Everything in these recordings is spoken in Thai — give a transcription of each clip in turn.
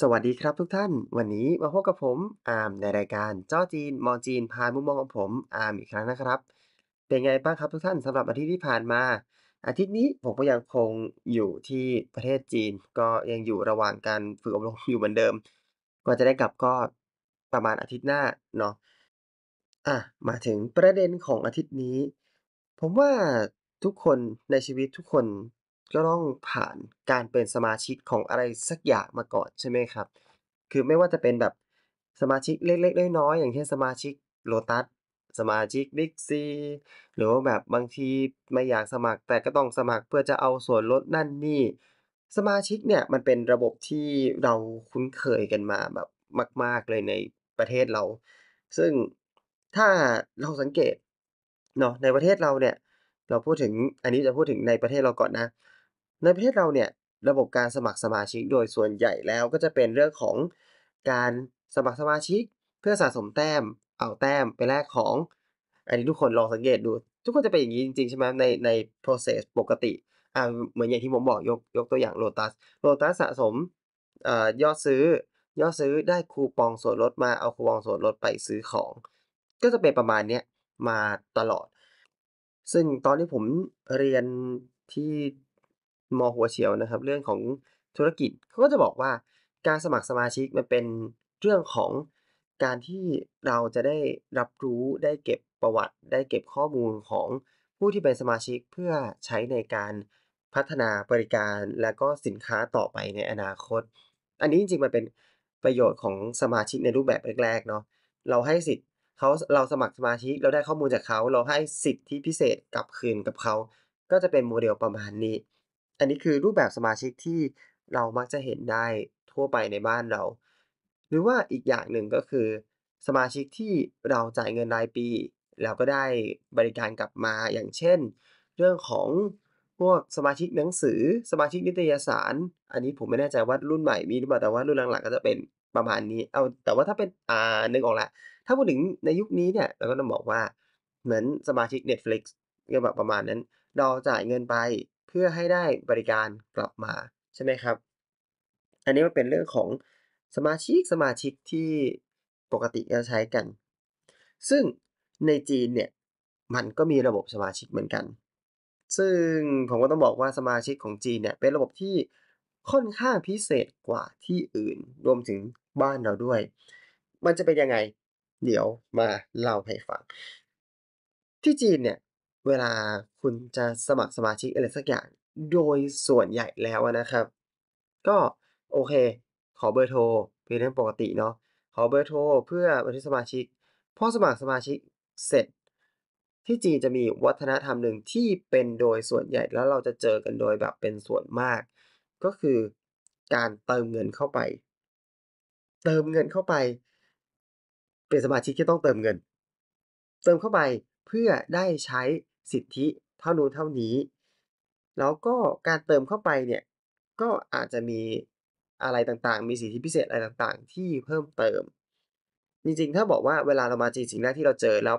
สวัสดีครับทุกท่าน วันนี้มาพบกับผมอาร์มในรายการ จ้อจีนมองจีนผ่านมุมมองของผมอาร์มอีกครั้งนะครับ เป็นไงบ้างครับทุกท่านสำหรับอาทิตย์ที่ผ่านมาอาทิตย์นี้ผมก็ยังคงอยู่ที่ประเทศจีนก็ยังอยู่ระหว่างการฝึกอบรมอยู่เหมือนเดิม กว่าจะได้กลับก็ประมาณอาทิตย์หน้าเนาะอ่ะ มาถึงประเด็นของอาทิตย์นี้ ผมว่าทุกคนในชีวิตทุกคนก็ต้องผ่านการเป็นสมาชิกของอะไรสักอย่างมาก่อนใช่ไหมครับ คือไม่ว่าจะเป็นแบบสมาชิกเล็กๆน้อยๆอย่างเช่นสมาชิกโลตัสสมาชิกบิ๊กซีหรือว่าแบบบางทีไม่อยากสมัครแต่ก็ต้องสมัครเพื่อจะเอาส่วนลดนั่นนี่สมาชิกเนี่ยมันเป็นระบบที่เราคุ้นเคยกันมาแบบมากๆเลยในประเทศเรา ซึ่งถ้าเราสังเกตเนาะในประเทศเราเนี่ยเราพูดถึงอันนี้จะพูดถึงในประเทศเราก่อนนะในประเทศเราเนี่ยระบบการสมัครสมาชิกโดยส่วนใหญ่แล้วก็จะเป็นเรื่องของการสมัครสมาชิกเพื่อสะสมแต้มเอาแต้มไปแลกของอันนี้ทุกคนลองสังเกตดูทุกคนจะเป็นอย่างนี้จริงๆใช่ไหมในใน process ปกติอ่าเหมือนอย่างที่ผมบอกยกยกตัวอย่างโลตัส โลตัสสะสมอยอดซื้อยอดซื้อได้คูปองส่วนลดมาเอาคูปองส่วนลดไปซื้อของ ก็จะเป็นประมาณเนี้ยมาตลอด ซึ่งตอนที่ผมเรียนที่มอหัวเฉียวนะครับ เรื่องของธุรกิจเขาก็จะบอกว่าการสมัครสมาชิกมันเป็นเรื่องของการที่เราจะได้รับรู้ได้เก็บประวัติ ได้เก็บข้อมูลของผู้ที่เป็นสมาชิกเพื่อใช้ในการพัฒนาบริการและก็สินค้าต่อไปในอนาคต อันนี้จริงๆมันเป็นประโยชน์ของสมาชิกในรูปแบบแรกๆเนาะเราให้สิทธิ์เขาเราสมัครสมาชิก เราได้ข้อมูลจากเขาเราให้สิทธิ์ที่พิเศษกลับคืนกับเขาก็จะเป็นโมเดลประมาณนี้อันนี้คือรูปแบบสมาชิกที่เรามักจะเห็นได้ทั่วไปในบ้านเรา หรือว่าอีกอย่างหนึ่งก็คือสมาชิกที่เราจ่ายเงินรายปีแล้วก็ได้บริการกลับมาอย่างเช่นเรื่องของพวกสมาชิกหนังสือ สมาชิกนิตยสาร อันนี้ผมไม่แน่ใจว่ารุ่นใหม่มีหรือเปล่าแต่ว่ารุ่นหลังๆก็จะเป็นประมาณนี้เอาแต่ว่าถ้าเป็นอ่านึกออกละ ถ้าพูดถึงในยุคนี้เนี่ยเราก็ต้องบอกว่าเหมือนสมาชิก Netflix ก็แบบประมาณนั้น เราจ่ายเงินไปเพื่อให้ได้บริการกลับมาใช่ไหมครับ อันนี้มันเป็นเรื่องของสมาชิกสมาชิกที่ปกติจะใช้กัน ซึ่งในจีนเนี่ย มันก็มีระบบสมาชิกเหมือนกัน ซึ่งผมก็ต้องบอกว่าสมาชิกของจีนเนี่ยเป็นระบบที่ค่อนข้างพิเศษกว่าที่อื่นรวมถึงบ้านเราด้วย มันจะเป็นยังไง เดี๋ยวมาเล่าให้ฟัง ที่จีนเนี่ยเวลาคุณจะสมัครสมาชิกอะไรสักอย่างโดยส่วนใหญ่แล้วนะครับ ก็โอเคขอเบอร์โทร เป็นเรื่องปกติเนาะขอเบอร์โทรเพื่อบันทึกสมาชิกพอสมัครสมาชิกเสร็จ ที่จีนจะมีวัฒนธรรมหนึ่งที่เป็นโดยส่วนใหญ่แล้วเราจะเจอกันโดยแบบเป็นส่วนมาก ก็คือการเติมเงินเข้าไป เติมเงินเข้าไป เป็นสมาชิกที่ต้องเติมเงิน เติมเข้าไปเพื่อได้ใช้สิทธิเท่านู้นเท่านี้ แล้วก็การเติมเข้าไปเนี่ย ก็อาจจะมีอะไรต่างๆ มีสิทธิพิเศษอะไรต่างๆ ที่เพิ่มเติม จริงๆถ้าบอกว่าเวลาเรามาจริงสิ่งแรกที่เราเจอ แล้ว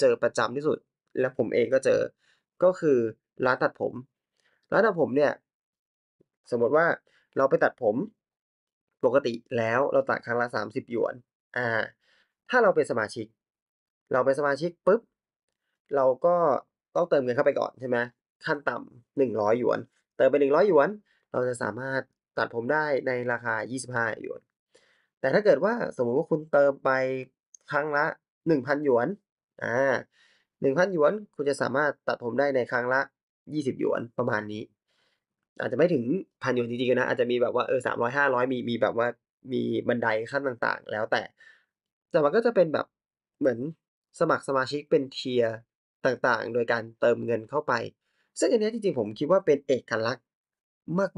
เจอประจำที่สุด แล้วผมเองก็เจอก็คือร้านตัดผม ร้านตัดผมเนี่ย สมมติว่าเราไปตัดผม ปกติแล้วเราตัดครั้งละ 30หยวนอ่าถ้าเราเป็นสมาชิก เราเป็นสมาชิกปุ๊บเราก็ต้องเติมเงินเข้าไปก่อนใช่ไหมขั้นต่ำหนึ่งร้อยหยวน เติมไปหนึ่งร้อยหยวน เราจะสามารถตัดผมได้ในราคา 25หยวน แต่ถ้าเกิดว่าสมมุติว่าคุณเติมไปครั้งละ 1,000หยวนอ่าหนึ่งพันหยวนคุณจะสามารถตัดผมได้ในครั้งละ 20หยวนประมาณนี้ อาจจะไม่ถึงพันหยวนจริงๆนะอาจจะมีแบบว่าเออสามร้อยห้าร้อยมีมีแบบว่ามีบันไดขั้นต่างๆแล้วแต่แต่มันก็จะเป็นแบบเหมือนสมัครสมาชิกเป็นเทียรต่างๆ โดยการเติมเงินเข้าไป ซึ่งอันนี้จริงๆ ผมคิดว่าเป็นเอกลักษณ์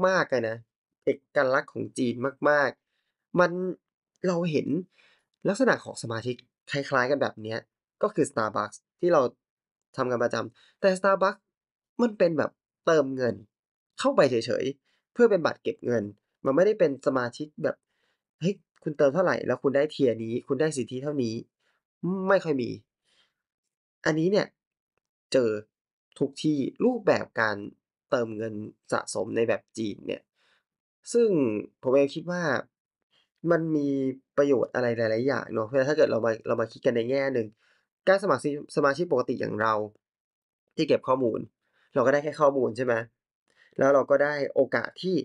มาก ๆเลยนะ เอกลักษณ์ของจีนมาก ๆ มันเราเห็นลักษณะของสมาชิกคล้ายๆ กันแบบนี้ ก็คือ Starbucks ที่เราทำกันประจำ แต่ Starbucks มันเป็นแบบเติมเงินเข้าไปเฉยๆ เพื่อเป็นบัตรเก็บเงิน มันไม่ได้เป็นสมาชิกแบบเฮ้ยคุณเติมเท่าไหร่ แล้วคุณได้เทียนี้ คุณได้สิทธิเท่านี้ ไม่ค่อยมี อันนี้เนี่ยเจอทุกที่รูปแบบการเติมเงินสะสมในแบบจีนเนี่ยซึ่งผมเองคิดว่ามันมีประโยชน์อะไรหลายๆอย่างเนาะเพราะถ้าเกิดเรามาเรามาคิดกันในแง่หนึ่งการสมัครสมาชิกปกติอย่างเรา ที่เก็บข้อมูล เราก็ได้แค่ข้อมูลใช่ไหมแล้วเราก็ได้โอกาสที่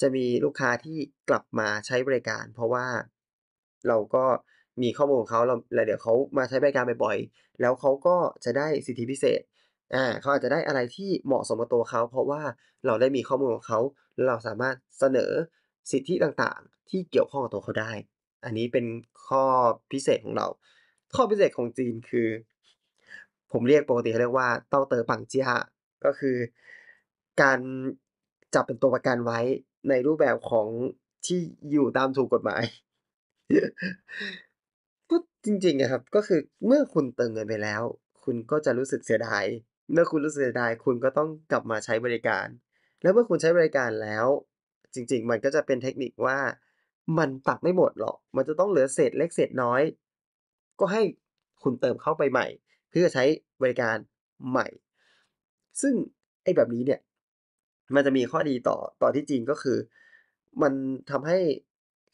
จะมีลูกค้าที่กลับมาใช้บริการ เพราะว่าเราก็มีข้อมูลของเขาเราแล้วเดี๋ยวเขามาใช้บริการบ่อยๆแล้วเขาก็จะได้สิทธิพิเศษ่าเขาอาจจะได้อะไรที่เหมาะสมกับตัวเขาเพราะว่าเราได้มีข้อมูลของเขาเราสามารถเสนอสิทธิต่างๆ ที่เกี่ยวข้องกับตัวเขาได้ อันนี้เป็นข้อพิเศษของเรา ข้อพิเศษของจีนคือ ผมเรียกปกติเขาเรียกว่าเต้าเตอปังเจียก็คือ การจับเป็นตัวประกันไว้ในรูปแบบของที่อยู่ตามถูกกฎหมายก็จริงๆนะครับก็คือเมื่อคุณเติมเงินไปแล้ว คุณก็จะรู้สึกเสียดายเมื่อคุณรู้สึกเสียดายคุณก็ต้องกลับมาใช้บริการ แล้วเมื่อคุณใช้บริการแล้ว จริง ๆ มันก็จะเป็นเทคนิคว่ามันตักไม่หมดหรอก มันจะต้องเหลือเศษเล็กเศษน้อย ก็ให้คุณเติมเข้าไปใหม่ เพื่อใช้บริการใหม่ ซึ่ง ไอ้แบบนี้เนี่ย มันจะมีข้อดีต่อ ต่อที่จริงก็คือ มันทำให้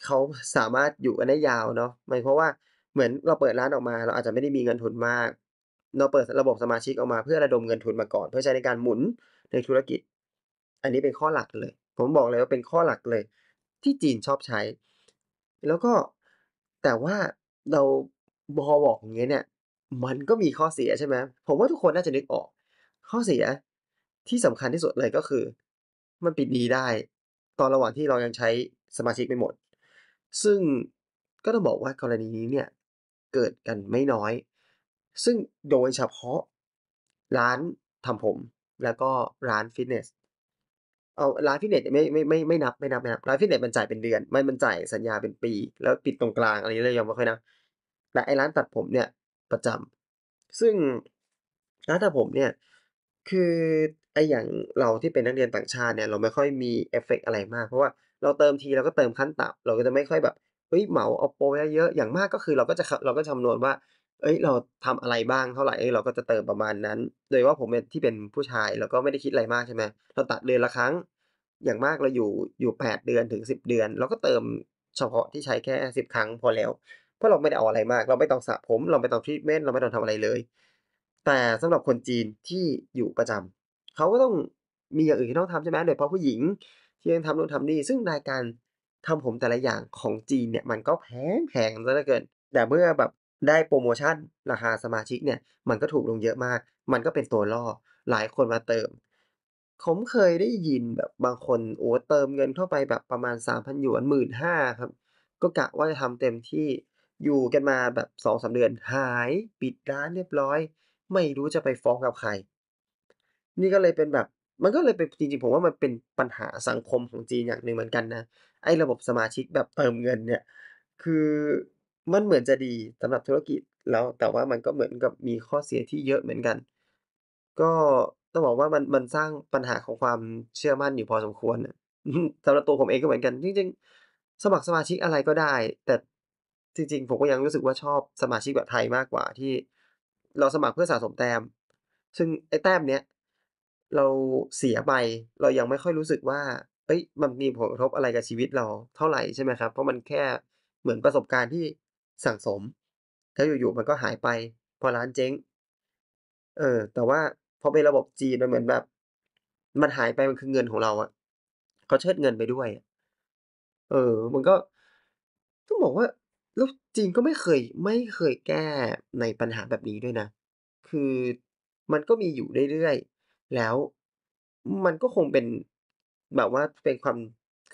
เขาสามารถอยู่กันได้ยาวเนาะหมายเพราะว่าเหมือนเราเปิดร้านออกมา เราอาจจะไม่ได้มีเงินทุนมากเราเปิดระบบสมาชิกออกมาเพื่อระดมเงินทุนมาก่อน เพื่อใช้ในการหมุนในธุรกิจ อันนี้เป็นข้อหลักเลย ผมบอกเลยว่าเป็นข้อหลักเลย ที่จีนชอบใช้ แล้วก็แต่ว่าเราบอบอกอย่างเงี้ยเนี่ย มันก็มีข้อเสียใช่ไหม ผมว่าทุกคนน่าจะนึกออก ข้อเสียที่สำคัญที่สุดเลยก็คือ มันปิดดีได้ ตอนระหว่างที่เรายังใช้สมาชิกไม่หมด ซึ่งก็ต้องบอกว่ากรณีนี้เนี่ย เกิดกันไม่น้อยซึ่งโดยเฉพาะร้านทำผมแล้วก็ร้านฟิตเนสเอาร้านฟิตเนสไม่ไม่ไม่ไม่นับไม่นับไม่นับ ร้านฟิตเนสมันจ่ายเป็นเดือน ไม่มันจ่ายสัญญาเป็นปี แล้วปิดตรงกลางอะไรนี้เลยยังไม่ค่อยนะแต่ไอ้ร้านตัดผมเนี่ยประจำ ซึ่งร้านตัดผมเนี่ย คือไอ้อย่างเราที่เป็นนักเรียนต่างชาติเนี่ย เราไม่ค่อยมีเอฟเฟกอะไรมาก เพราะว่าเราเติมทีเราก็เติมขั้นต่ำเราก็จะไม่ค่อยแบบเฮ้ยเหมาเอาโปรเยอะๆอย่างมากก็คือเราก็จะเราก็คำนวณว่าเอ้ยเราทำอะไรบ้างเท่าไหร่เราก็จะเติมประมาณนั้น โดยว่าผมเป็นที่เป็นผู้ชาย เราก็ไม่ได้คิดอะไรมากใช่ไหมเราตัดเดือนละครั้งอย่างมากเราอยู่อยู่แปดเดือนถึงสิบเดือน เราก็เติมเฉพาะที่ใช้แค่สิบครั้ง พอแล้วเพราะเราไม่ได้เอาอะไรมากเราไม่ต้องสระผม เราไม่ต้องทรีทเมนต์เราไม่ต้องทำอะไรเลย แต่สำหรับคนจีนที่อยู่ประจำเขาก็ต้องมีอย่างอื่นที่ต้องทำใช่ไหมโดยเฉพาะผู้หญิง ที่ยังทำนู่นทำนี่ซึ่งรายการทำผมแต่ละอย่างของจีนเนี่ย มันก็แพงแพงซะเหลือเกิน แต่เมื่อแบบได้โปรโมชั่นราคาสมาชิกเนี่ยมันก็ถูกลงเยอะมาก มันก็เป็นตัวล่อ หลายคนมาเติม ผมเคยได้ยินแบบบางคนโอ้เติมเงินเข้าไปแบบประมาณ3,000หยวนหมื่นห้าครับ ก็กะว่าจะทำเต็มที่อยู่กันมาแบบสองสาเดือนหายปิดร้านเรียบร้อย ไม่รู้จะไปฟ้องกับใคร นี่ก็เลยเป็นแบบมันก็เลยเป็นจริงๆผมว่ามันเป็นปัญหาสังคมของจีนอย่างหนึ่งเหมือนกันนะไอ้ระบบสมาชิกแบบเติมเงินเนี่ย คือมันเหมือนจะดีสำหรับธุรกิจแล้วแต่ว่ามันก็เหมือนกับมีข้อเสียที่เยอะเหมือนกัน ก็ต้องบอกว่ามันมันสร้างปัญหาของความเชื่อมั่นอยู่พอสมควรสำหรับตัวผมเองก็เหมือนกันจริงๆสมัครสมาชิกอะไรก็ได้ แต่จริงๆผมก็ยังรู้สึกว่าชอบสมาชิกแบบไทยมากกว่าที่ เราสมัครเพื่อสะสมแต้มซึ่งไอ้แต้มเนี้ยเราเสียไปเรายังไม่ค่อยรู้สึกว่า เอ้ยมันมีผลกระทบอะไรกับชีวิตเราเท่าไหร่ใช่ไหมครับ เพราะมันแค่เหมือนประสบการณ์ที่สั่งสมแล้วอยู่ๆมันก็หายไปพอร้านเจ๊ง เออ แต่ว่าพอเป็นระบบจีนมันเหมือนแบบ มันหายไปมันคือเงินของเราอะเขาเชิดเงินไปด้วยเออ มันก็ต้องบอกว่าแล้วจีนก็ไม่เคย ไม่เคยแก้ในปัญหาแบบนี้ด้วยนะ คือมันก็มีอยู่เรื่อยๆ แล้วมันก็คงเป็นแบบว่าเป็นความ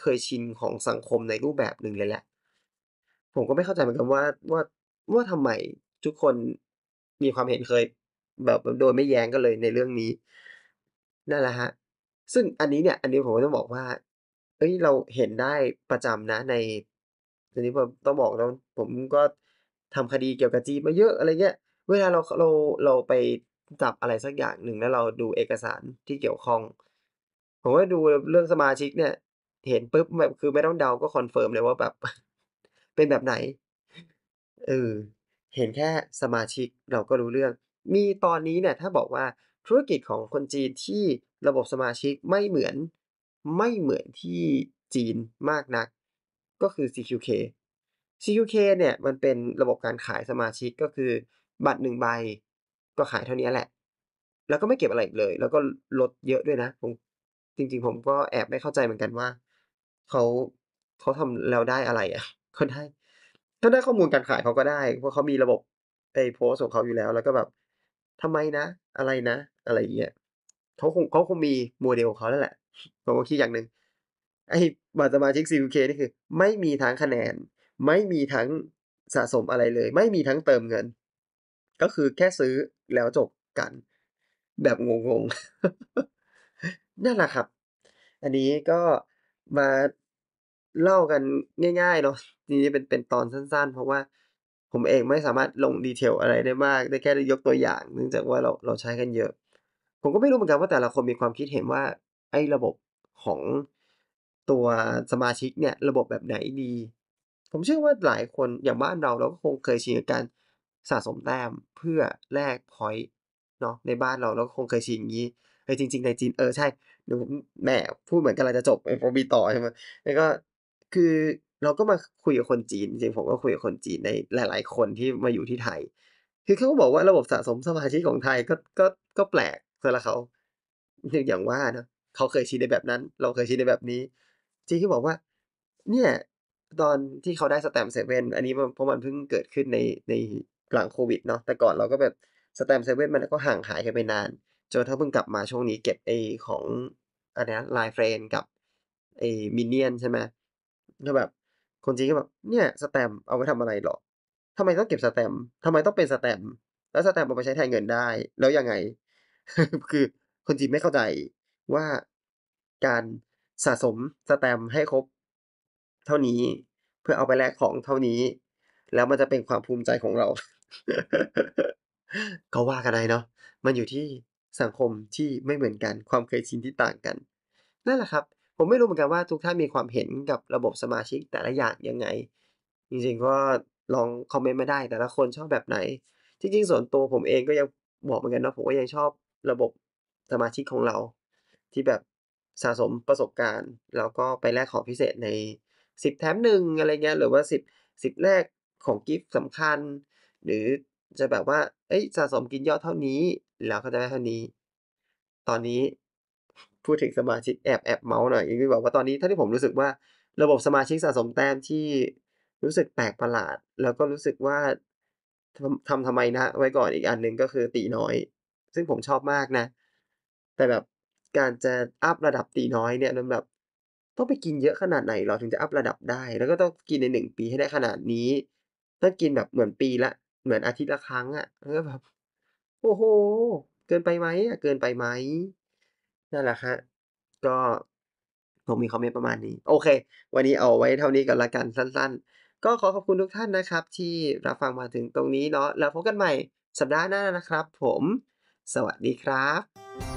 เคยชินของสังคมในรูปแบบหนึ่งเลยแหละผมก็ไม่เข้าใจเหมือนกันว่าว่าว่าทำไมทุกคนมีความเห็นเคย แบบโดยไม่แย้งกันเลยในเรื่องนี้นั่นแหละฮะ ซึ่งอันนี้เนี่ย อันนี้ผมก็ต้องบอกว่าเอ้ย เราเห็นได้ประจำนะในอันี้ผมต้องบอกแล้วผมก็ทำคดีเกี่ยวกับจีมาเยอะอะไรเงี้ยเวลาเราเราเราไปจับอะไรสักอย่างหนึ่งแล้วเราดูเอกสารที่เกี่ยวข้อง ผมก็ดูเรื่องสมาชิกเนี่ยเห็นปุ๊บแบบคือไม่ต้องเดาก็คอนเฟิร์มเลยว่าแบบเป็นแบบไหน เออ เห็นแค่สมาชิกเราก็รู้เรื่อง มีตอนนี้เนี่ย ถ้าบอกว่าธุรกิจของคนจีนที่ระบบสมาชิกไม่เหมือนไม่เหมือนที่จีนมากนัก ก็คือ CQK CQK เนี่ยมันเป็นระบบการขายสมาชิกก็คือ บัตรหนึ่งใบ ก็ขายเท่านี้แหละ แล้วก็ไม่เก็บอะไรเลย แล้วก็ลดเยอะด้วยนะผมจริงๆผมก็แอบไม่เข้าใจเหมือนกันว่าเขาเขาทำแล้วได้อะไรอะ่ะก็ได้ถ้าได้ข้อมูลการขายเขาก็ได้ เพราะเขามีระบบไปโพสของเขาอยู่แล้ว แล้วก็แบบ ทำไมนะ อะไรนะ อะไรอย่างเงี้ยเขาคงเขาคงมีโมเดลเขาแล้วแหละผมก็คิดอย่างหนึ่งไอ้บัตรสมาชิก CUK นี่คือ ไม่มีทั้งคะแนน ไม่มีทั้งสะสมอะไรเลย ไม่มีทั้งเติมเงิน ก็คือแค่ซื้อแล้วจบกัน แบบงงๆนั่นแหละครับ อันนี้ก็มาเล่ากันง่าย ๆเนาะนี่เป็นเป็นตอนสั้น ๆเพราะว่าผมเองไม่สามารถลงดีเทลอะไรได้มาก ได้แค่ยกตัวอย่าง เนื่องจากว่าเราเราใช้กันเยอะ ผมก็ไม่รู้เหมือนกันว่าแต่ละคนมีความคิดเห็นว่าไอ้ระบบของตัวสมาชิกเนี่ยระบบแบบไหนดี ผมเชื่อว่าหลายคนอย่างบ้านเราเราก็คงเคยชินกับการสะสมแต้มเพื่อแลกพอยต์เนาะในบ้านเราเราก็คงเคยชินอย่างนี้ไอ้จริงๆในจีนเออใช่ดูแหมพูดเหมือนกันเราจะจบไออมีต่อใช่ไหมแล้วก็คือเราก็มาคุยกับคนจีนจริงผมก็คุยกับคนจีนในหลายๆ คนที่มาอยู่ที่ไทย คือเขาก็บอกว่าระบบสะสมสมาชิกของไทยก็ก็ก็แปลกสำหรับเขาอย่างว่านะเขาเคยชินในแบบนั้น เราเคยชินในแบบนี้จีที่บอกว่า เนี่ยตอนที่เขาได้สแตมเซเว่นอันนี้เพราะมัน เพิ่งเกิดขึ้นในในหลังโควิดเนาะแต่ก่อนเราก็แบบสแตมเซเว่นมันก็ห่างหายกันไปนานจนถ้าเพิ่งกลับมาช่วงนี้เก็บไอของ อันนี้ไลฟ์เฟรนกับไอมินเนียนใช่ไหมก็แบบ คนจีนก็แบบ เนี่ยสแตมเอาไว้ทำอะไรหรอทำไมต้องเก็บสแตมทำไมต้องเป็นสแตมแล้วสแตมเอาไปใช้แทนเงินได้ แล้วยังไง คือคนจีนไม่เข้าใจว่าการสะสมสแตมให้ครบเท่านี้ เพื่อเอาไปแลกของเท่านี้ แล้วมันจะเป็นความภูมิใจของเราก็ว่ากันไดเนาะ มันอยู่ที่สังคมที่ไม่เหมือนกัน ความเคยชินที่ต่างกันนั่นแหละครับผมไม่รู้เหมือนกันว่าทุกท่านมีความเห็นกับระบบสมาชิกแต่ละอย่างยังไง จริงๆก็ลองคอมเมนต์มาได้แต่ละคนชอบแบบไหน จริงๆส่วนตัวผมเองก็ยังบอกเหมือนกันนะผมก็ยังชอบระบบสมาชิกของเรา ที่แบบสะสมประสบการณ์แล้วก็ไปแลกของพิเศษใน10แถมหนึ่งอะไรเงี้ยหรือว่า 10 10 แรกของกิฟต์สำคัญ หรือจะแบบว่าเอ้ยสะสมกินยอดเท่านี้ แล้วก็จะได้เท่านี้ ตอนนี้พูดถึงสมาชิกแอบแอบเมาส์หน่อยอีกีบอกว่าตอนนี้ถ้าที่ผมรู้สึกว่า ระบบสมาชิกสะสมแต้มที่รู้สึกแปลกประหลาดแล้วก็รู้สึกว่าทำทำไมนะ ไว้ก่อนอีกอันหนึ่งก็คือตีน้อย ซึ่งผมชอบมากนะ แต่แบบการจะอัพระดับตีน้อยเนี่ยมันแบบต้องไปกินเยอะขนาดไหน เราถึงจะอัพระดับได้ แล้วก็ต้องกินในหนึ่งปีให้ได้ขนาดนี้ต้องกินแบบเหมือนปีละเหมือนอาทิตย์ละครั้งอะ่ะแล้วแบบโอ้โห เกินไปไหมอ่ะเกินไปไหมนั่นแหละฮะก็ผมมีคอมเมนต์ประมาณนี้ โอเค วันนี้เอาไว้เท่านี้กันละกันสั้น ๆ ก็ขอขอบคุณทุกท่านนะครับ ที่รับฟังมาถึงตรงนี้เนาะแล้วพบกันใหม่ สัปดาห์หน้านะครับผม สวัสดีครับ